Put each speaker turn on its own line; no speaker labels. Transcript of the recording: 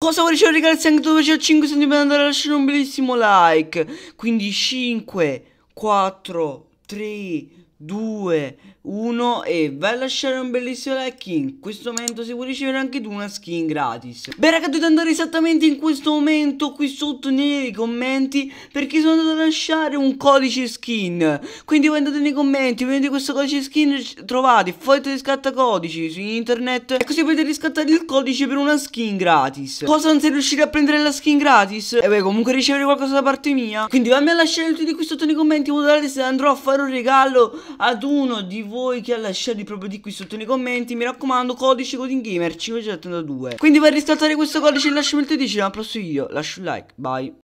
Cosa vuoi ricevere ragazzi anche tu c'è 5 se per andare a lasciare un bellissimo like Quindi 5 4 3 2, 1 e vai a lasciare un bellissimo like in questo momento si può ricevere anche tu una skin gratis Beh raga dovete andare esattamente in questo momento qui sotto nei commenti perché sono andato a lasciare un codice skin Quindi voi andate nei commenti, vedete questo codice skin, trovate foto di scatta codici su internet E così potete riscattare il codice per una skin gratis Cosa non sei riuscito a prendere la skin gratis? E beh comunque ricevere qualcosa da parte mia Quindi vammi a lasciare tutti qui sotto nei commenti in modo tale se andrò a fare un regalo ad uno di voi che ha lasciato i proprio di qui sotto nei commenti Mi raccomando codice codingamer 572 Quindi per riscaldare questo codice lasciami il tuo dice al prossimo video Lascia un like bye